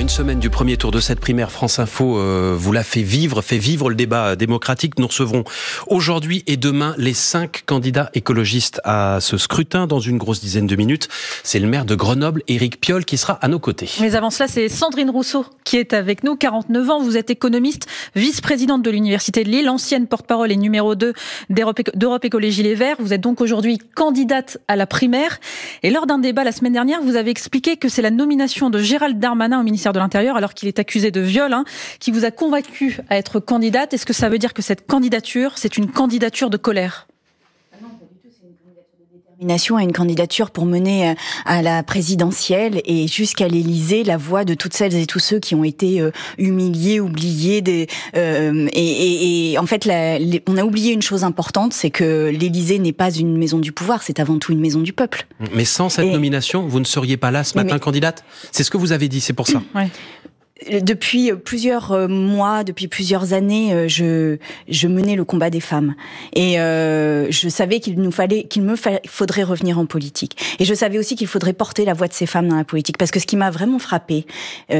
une semaine du premier tour de cette primaire, France Info euh, vous l'a fait vivre, fait vivre le débat démocratique. Nous recevrons aujourd'hui et demain les cinq candidats écologistes à ce scrutin dans une grosse dizaine de minutes. C'est le maire de Grenoble, Éric Piolle, qui sera à nos côtés. Mais avant cela, c'est Sandrine Rousseau qui est avec nous, 49 ans. Vous êtes économiste, vice-présidente de l'Université de Lille, ancienne porte-parole et numéro 2 d'Europe Écologie Les Verts. Vous êtes donc aujourd'hui candidate à la primaire. Et lors d'un débat la semaine dernière, vous avez expliqué que c'est la nomination de Gérald Darmanin au ministère de l'Intérieur, alors qu'il est accusé de viol, hein, qui vous a convaincu à être candidate. Est-ce que ça veut dire que cette candidature, c'est une candidature de colère nomination à une candidature pour mener euh, à la présidentielle et jusqu'à l'Élysée la voix de toutes celles et tous ceux qui ont été euh, humiliés, oubliés. Des, euh, et, en fait, on a oublié une chose importante, c'est que l'Élysée n'est pas une maison du pouvoir, c'est avant tout une maison du peuple. Mais sans cette nomination, vous ne seriez pas là ce matin candidate. C'est ce que vous avez dit, c'est pour ça. Euh, depuis euh, plusieurs euh, mois, depuis plusieurs années, je, je menais le combat des femmes et je savais qu'il nous fallait, qu'il me faudrait revenir en politique. Et je savais aussi qu'il faudrait porter la voix de ces femmes dans la politique, parce que ce qui m'a vraiment frappé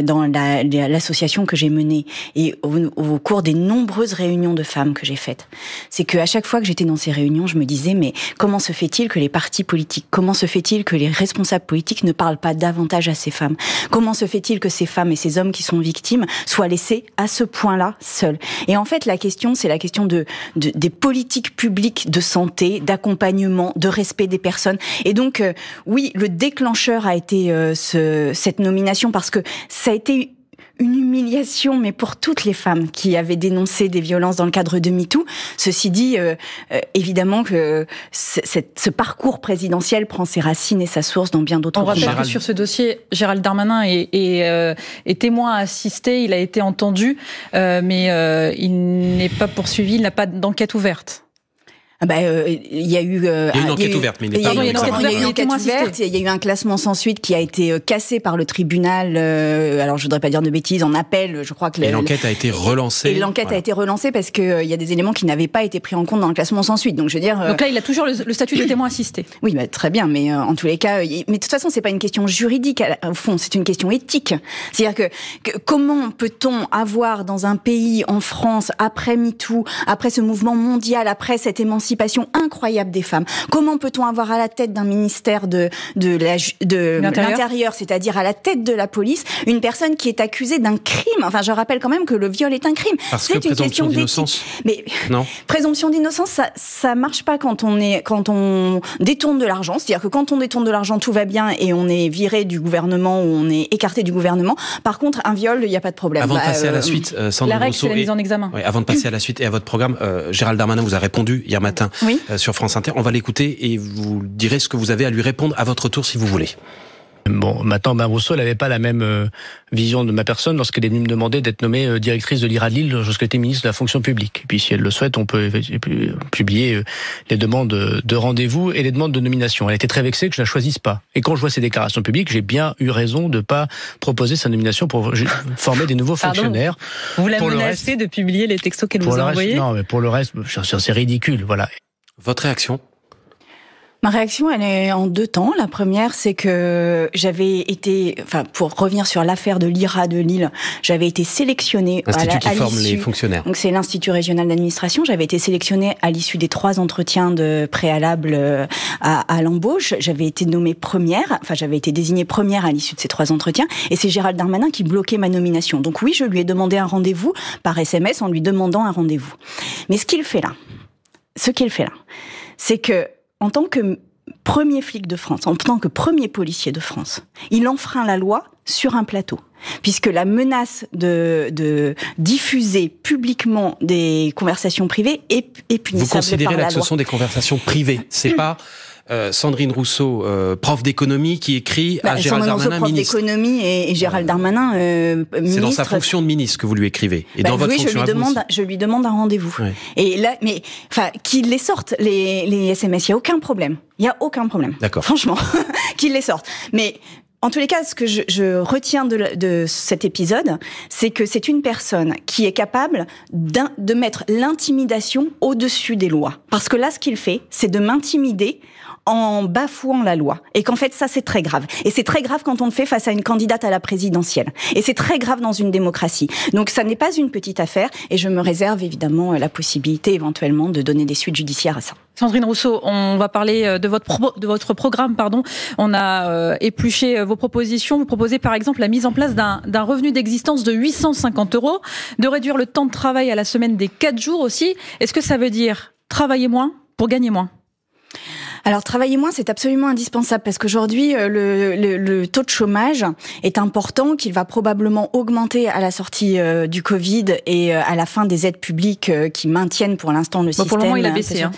dans l'association que j'ai menée et au, cours des nombreuses réunions de femmes que j'ai faites, c'est que à chaque fois que j'étais dans ces réunions, je me disais mais comment se fait-il que les partis politiques, comment se fait-il que les responsables politiques ne parlent pas davantage à ces femmes Comment se fait-il que ces femmes et ces hommes qui sont sont victimes soient laissées à ce point-là seules. Et en fait, la question, c'est la question de, des politiques publiques de santé, d'accompagnement, de respect des personnes. Et donc, euh, oui, le déclencheur a été euh, ce, cette nomination parce que ça a été une humiliation, mais pour toutes les femmes qui avaient dénoncé des violences dans le cadre de MeToo. Ceci dit, euh, euh, évidemment que ce parcours présidentiel prend ses racines et sa source dans bien d'autres. On rappelle sur ce dossier, Gérald Darmanin est, est euh, témoin assisté, il a été entendu, mais il n'est pas poursuivi, il n'a pas d'enquête ouverte il y a eu une enquête ouverte, mais il y a eu une enquête ouverte. Il y a eu un classement sans suite qui a été euh, cassé par le tribunal. Euh, alors, je voudrais pas dire de bêtises. En appel, je crois que l'enquête a été relancée. l'enquête a été relancée parce que euh, il y a des éléments qui n'avaient pas été pris en compte dans le classement sans suite. Donc, je veux dire. Donc là, il a toujours le, statut de témoin assisté. Oui, bah, très bien, mais en tous les cas, mais de toute façon, c'est pas une question juridique au fond, c'est une question éthique. C'est-à-dire que, que comment peut-on avoir dans un pays, en France, après MeToo, après ce mouvement mondial, après cette émancipation incroyable des femmes. Comment peut-on avoir à la tête d'un ministère de, de l'Intérieur, c'est-à-dire à la tête de la police, une personne qui est accusée d'un crime Enfin, je rappelle quand même que le viol est un crime. C'est une question d'innocence. Mais non. présomption d'innocence, ça, ça marche pas quand on, est, quand on détourne de l'argent. C'est-à-dire que quand on détourne de l'argent, tout va bien et on est viré du gouvernement ou on est écarté du gouvernement. Par contre, un viol, il n'y a pas de problème. Avant de bah, passer à la euh, suite, euh, la règle, c'est la mise en examen. avant de passer à la suite et à votre programme, euh, Gérald Darmanin vous a répondu hier matin Hein, euh, sur France Inter. On va l'écouter et vous direz ce que vous avez à lui répondre à votre tour si vous voulez. Bon, maintenant, Ben Rousseau n'avait pas la même euh, vision de ma personne lorsqu'elle est venue me demander d'être nommée euh, directrice de l'IRA de Lille lorsque j'étais ministre de la fonction publique. Et puis, si elle le souhaite, on peut euh, publier les demandes de rendez-vous et les demandes de nomination. Elle était très vexée que je la choisisse pas. Et quand je vois ses déclarations publiques, j'ai bien eu raison de pas proposer sa nomination pour former des nouveaux fonctionnaires. Vous la menacez de publier les textos qu'elle vous a envoyés Non, mais pour le reste, c'est ridicule, voilà. Votre réaction Ma réaction, elle est en deux temps. La première, c'est que j'avais été, enfin, pour revenir sur l'affaire de l'IRA de Lille, j'avais été sélectionnée. à qui Donc c'est l'institut régional d'administration. J'avais été sélectionnée à l'issue des trois entretiens de préalable euh, à, à, l'embauche. J'avais été nommée première, enfin j'avais été désignée première à l'issue de ces trois entretiens. Et c'est Gérald Darmanin qui bloquait ma nomination. Donc oui, je lui ai demandé un rendez-vous par SMS en lui demandant un rendez-vous. Mais ce qu'il fait là, ce qu'il fait là, c'est que en tant que premier flic de France, en tant que premier policier de France, il enfreint la loi sur un plateau. Puisque la menace de, diffuser publiquement des conversations privées est, punissable Vous considérez loi. là que ce sont des conversations privées, c'est pas euh, Sandrine Rousseau, euh, prof d'économie, qui écrit à bah, Gérald Darmanin, prof ministre. d'économie et, Gérald Darmanin, ministre. Euh, C'est dans sa fonction de ministre que vous lui écrivez. Et dans bah, votre oui, je lui demande, je lui demande un rendez-vous. Et là, mais enfin, qu'il les sorte les, les SMS, il y a aucun problème. Il y a aucun problème. D'accord. Franchement, qu'il les sorte. Mais en tous les cas, ce que je, retiens de, de, cet épisode, c'est que c'est une personne qui est capable de mettre l'intimidation au-dessus des lois. Parce que là, ce qu'il fait, c'est de m'intimider en bafouant la loi. Et qu'en fait, ça, c'est très grave. Et c'est très grave quand on le fait face à une candidate à la présidentielle. Et c'est très grave dans une démocratie. Donc, ça n'est pas une petite affaire. Et je me réserve évidemment la possibilité éventuellement de donner des suites judiciaires à ça. Sandrine Rousseau, on va parler euh, de votre, de votre programme. Pardon. On a euh, épluché euh, vos propositions. Vous proposez par exemple la mise en place d'un revenu d'existence de 850 euros, de réduire le temps de travail à la semaine des 4 jours aussi. Est-ce que ça veut dire travailler moins pour gagner moins alors travailler moins, c'est absolument indispensable parce qu'aujourd'hui, euh, le, le, le, taux de chômage est important, qu'il va probablement augmenter à la sortie euh, du Covid et euh, à la fin des aides publiques qui maintiennent pour l'instant le système. Pour le moment, il a baissé. Hein.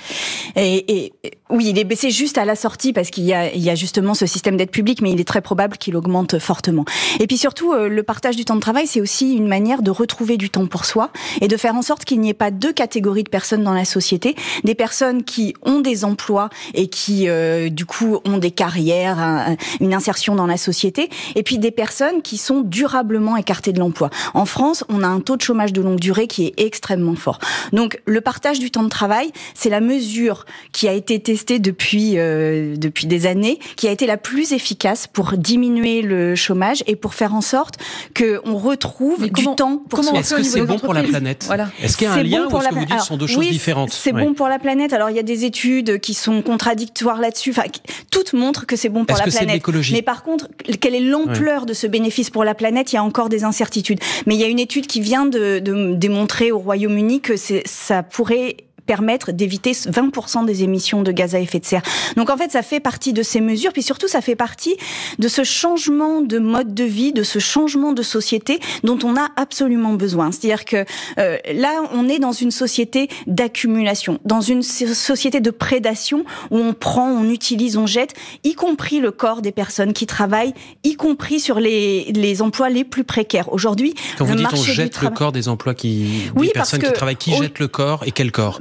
Et, et, oui, il est baissé juste à la sortie parce qu'il y, y a, justement ce système d'aide publique, mais il est très probable qu'il augmente fortement. Et puis surtout, le partage du temps de travail, c'est aussi une manière de retrouver du temps pour soi et de faire en sorte qu'il n'y ait pas deux catégories de personnes dans la société, des personnes qui ont des emplois et qui qui euh, du coup ont des carrières, une insertion dans la société, et puis des personnes qui sont durablement écartées de l'emploi. En France, on a un taux de chômage de longue durée qui est extrêmement fort. Donc le partage du temps de travail, c'est la mesure qui a été testée depuis euh, depuis des années, qui a été la plus efficace pour diminuer le chômage et pour faire en sorte que on retrouve du temps pour Est-ce que c'est bon pour la planète voilà. Est-ce qu'il y a un lien bon pour ce que sont deux ah, choses différentes C'est bon pour la planète. Alors il y a des études qui sont contradictoires contradictoires là-dessus. Enfin, toutes montrent que c'est bon pour la planète. Mais par contre, quelle est l'ampleur de ce bénéfice pour la planète Il y a encore des incertitudes. Mais il y a une étude qui vient de démontrer au Royaume-Uni que ça pourrait permettre d'éviter 20% des émissions de gaz à effet de serre. Donc en fait, ça fait partie de ces mesures, puis surtout, ça fait partie de ce changement de mode de vie, de ce changement de société dont on a absolument besoin. C'est-à-dire que euh, là, on est dans une société d'accumulation, dans une société de prédation où on prend, on utilise, on jette, y compris le corps des personnes qui travaillent, y compris sur les, les emplois les plus précaires. Aujourd'hui, quand vous dites on jette le corps des emplois qui, oui, des personnes qui travaillent, qui jette le corps et quel corps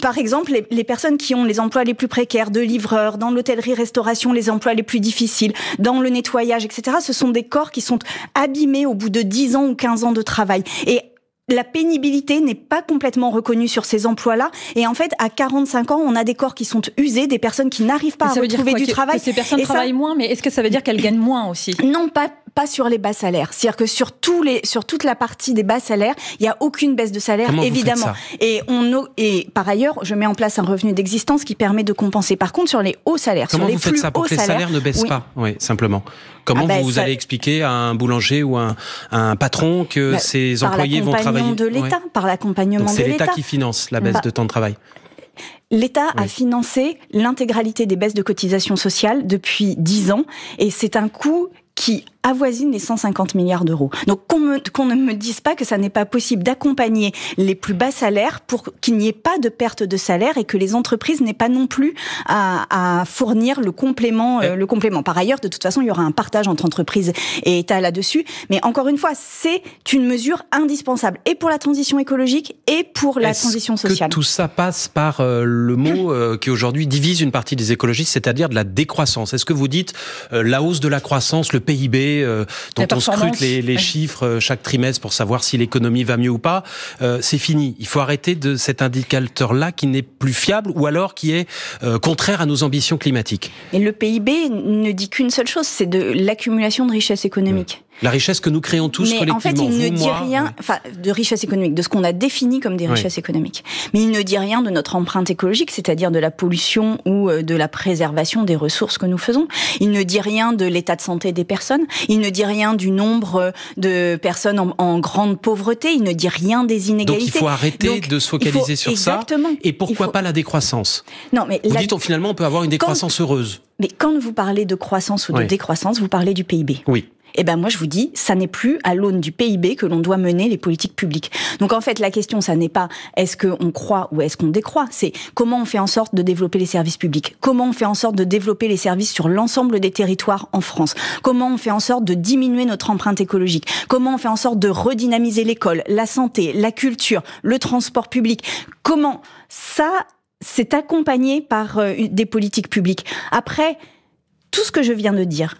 par exemple, les, personnes qui ont les emplois les plus précaires, de livreurs, dans l'hôtellerie-restauration, les emplois les plus difficiles, dans le nettoyage, etc., ce sont des corps qui sont abîmés au bout de 10 ans ou 15 ans de travail. Et la pénibilité n'est pas complètement reconnue sur ces emplois-là. Et en fait, à 45 ans, on a des corps qui sont usés, des personnes qui n'arrivent pas à retrouver du travail. Que ces personnes travaillent moins, mais est-ce que ça veut dire qu'elles gagnent moins aussi Non, pas pas sur les bas salaires. C'est-à-dire que sur tous les sur toute la partie des bas salaires, il n'y a aucune baisse de salaire évidemment. et on et par ailleurs, je mets en place un revenu d'existence qui permet de compenser. Par contre, sur les hauts salaires, Comment sur les vous faites ça pour que les salaires, ne baissent pas Oui, simplement. Comment ah ben, vous, allez expliquer à un boulanger ou à un, patron que ben, ses employés vont travailler de l'État, par l'accompagnement de l'État. C'est l'État qui finance la baisse bah, de temps de travail. L'État a financé l'intégralité des baisses de cotisations sociales depuis 10 ans et c'est un coût qui avoisine les 150 milliards d'euros. Donc qu'on ne me dise pas que ça n'est pas possible d'accompagner les plus bas salaires pour qu'il n'y ait pas de perte de salaire et que les entreprises n'aient pas non plus à, fournir le complément. Euh, euh. le complément. Par ailleurs, de toute façon, il y aura un partage entre entreprises et État là-dessus. Mais encore une fois, c'est une mesure indispensable et pour la transition écologique et pour la transition sociale. Que tout ça passe par euh, le mot qui aujourd'hui divise une partie des écologistes, c'est-à-dire de la décroissance. Est-ce que vous dites la hausse de la croissance, le PIB euh, dont on scrute les, chiffres euh, chaque trimestre pour savoir si l'économie va mieux ou pas, euh, c'est fini. Il faut arrêter de cet indicateur-là qui n'est plus fiable ou alors qui est contraire à nos ambitions climatiques. Et le PIB ne dit qu'une seule chose, c'est de l'accumulation de richesses économiques. Mmh. La richesse que nous créons tous mais En fait, il ne dit rien, de richesse économique, de ce qu'on a défini comme des richesses économiques. Mais il ne dit rien de notre empreinte écologique, c'est-à-dire de la pollution ou euh, de la préservation des ressources que nous faisons. Il ne dit rien de l'état de santé des personnes. Il ne dit rien du nombre euh, de personnes en, grande pauvreté. Il ne dit rien des inégalités. Donc il faut arrêter de se focaliser sur exactement, ça. Et pourquoi pas la décroissance Non, mais vous dites finalement on peut avoir une décroissance heureuse. Mais quand vous parlez de croissance ou de décroissance, vous parlez du PIB. Oui eh ben moi je vous dis, ça n'est plus à l'aune du PIB que l'on doit mener les politiques publiques. Donc en fait, la question, ça n'est pas est-ce qu'on croit ou est-ce qu'on décroît, c'est comment on fait en sorte de développer les services publics, comment on fait en sorte de développer les services sur l'ensemble des territoires en France, comment on fait en sorte de diminuer notre empreinte écologique, comment on fait en sorte de redynamiser l'école, la santé, la culture, le transport public, comment ça, c'est accompagné par euh, des politiques publiques. Après, tout ce que je viens de dire,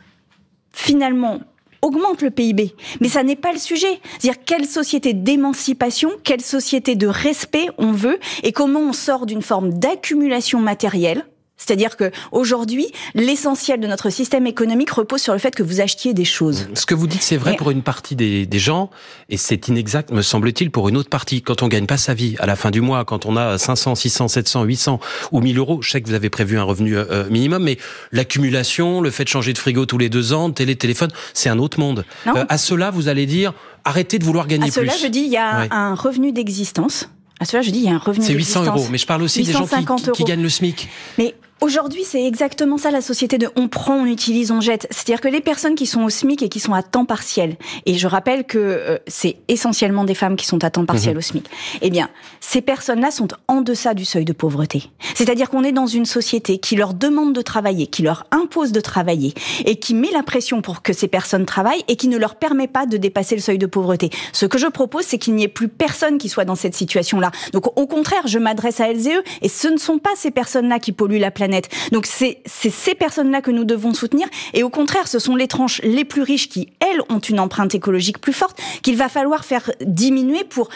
finalement, augmente le PIB. Mais ça n'est pas le sujet. C'est-à-dire quelle société d'émancipation, quelle société de respect on veut et comment on sort d'une forme d'accumulation matérielle c'est-à-dire que aujourd'hui, l'essentiel de notre système économique repose sur le fait que vous achetiez des choses. Ce que vous dites, c'est vrai pour une partie des, gens, et c'est inexact, me semble-t-il, pour une autre partie. Quand on gagne pas sa vie à la fin du mois, quand on a 500, 600, 700, 800 ou 1000 euros, je sais que vous avez prévu un revenu euh, euh, minimum, mais l'accumulation, le fait de changer de frigo tous les deux ans, de télé, téléphone, c'est un autre monde. Euh, à cela, vous allez dire, arrêtez de vouloir gagner plus. À cela, je dis, il y a un revenu d'existence. À cela, je dis, il y a un revenu. C'est 800 euros, mais je parle aussi des gens qui, qui, gagnent le SMIC. Mais Aujourd'hui, c'est exactement ça la société de on prend, on utilise, on jette. C'est-à-dire que les personnes qui sont au SMIC et qui sont à temps partiel, et je rappelle que euh, c'est essentiellement des femmes qui sont à temps partiel mhm. au SMIC, eh bien, ces personnes-là sont en deçà du seuil de pauvreté. C'est-à-dire qu'on est dans une société qui leur demande de travailler, qui leur impose de travailler, et qui met la pression pour que ces personnes travaillent et qui ne leur permet pas de dépasser le seuil de pauvreté. Ce que je propose, c'est qu'il n'y ait plus personne qui soit dans cette situation-là. Donc, au contraire, je m'adresse à elles et eux, et ce ne sont pas ces personnes-là qui polluent la planète donc c'est ces personnes-là que nous devons soutenir. Et au contraire, ce sont les tranches les plus riches qui, elles, ont une empreinte écologique plus forte, qu'il va falloir faire diminuer pour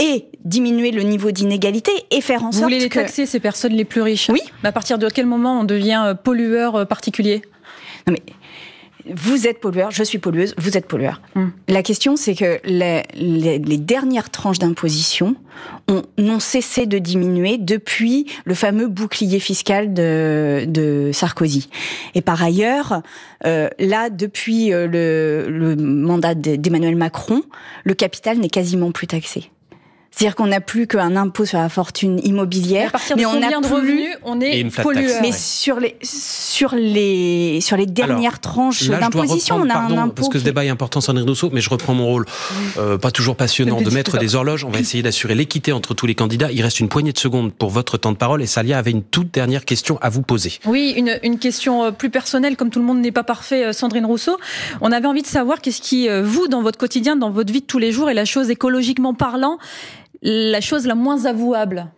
et diminuer le niveau d'inégalité et faire en sorte que... Vous voulez les taxer, ces personnes les plus riches Oui. Mais à partir de quel moment on devient euh, pollueur euh, particulier non mais vous êtes pollueur, je suis pollueuse, vous êtes pollueur. Hmm. La question, c'est que les, dernières tranches d'imposition ont, cessé de diminuer depuis le fameux bouclier fiscal de, Sarkozy. Et par ailleurs, euh, là, depuis euh, le mandat d'Emmanuel Macron, le capital n'est quasiment plus taxé. C'est-à-dire qu'on n'a plus qu'un impôt sur la fortune immobilière, mais, on a de on est Mais sur les sur les sur les dernières tranches d'imposition, on a un impôt parce que ce débat est important, Sandrine Rousseau, mais je reprends mon rôle, euh, pas toujours passionnant, de mettre des horloges. On va essayer d'assurer l'équité entre tous les candidats. Il reste une poignée de secondes pour votre temps de parole, et Salia avait une toute dernière question à vous poser. Oui, une, question euh, plus personnelle, comme tout le monde n'est pas parfait, euh, Sandrine Rousseau. On avait envie de savoir qu'est-ce qui vous, dans votre quotidien, dans votre vie de tous les jours, est la chose écologiquement parlant la chose la moins avouable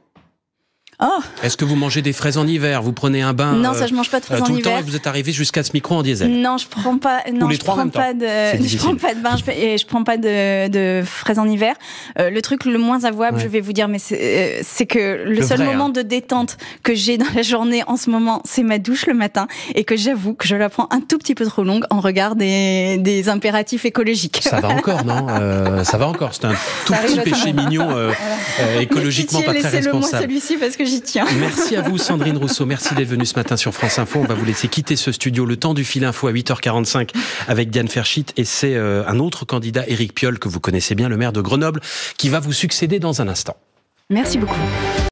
Oh. Est-ce que vous mangez des fraises en hiver Vous prenez un bain Non, ça, euh, je mange pas de fraises hiver. Euh, tout le temps vous êtes arrivé jusqu'à ce micro en diesel. Non, je prends pas. Non, je, prends pas De, je bain et je prends pas de, fraises en hiver. Euh, le truc le moins avouable, je vais vous dire, mais c'est que le, seul moment hein. de détente que j'ai dans la journée en ce moment, c'est ma douche le matin et que j'avoue que je la prends un tout petit peu trop longue en regard des, impératifs écologiques. Ça va encore, non Ça va encore. C'est un tout petit péché mignon, écologiquement pas très responsable. le celui-ci parce que Merci à vous, Sandrine Rousseau. Merci d'être venue ce matin sur France Info. On va vous laisser quitter ce studio. Le temps du fil info à 8h45 avec Diane Ferschit. Et c'est euh, un autre candidat, Éric Piolle, que vous connaissez bien, le maire de Grenoble, qui va vous succéder dans un instant. Merci beaucoup.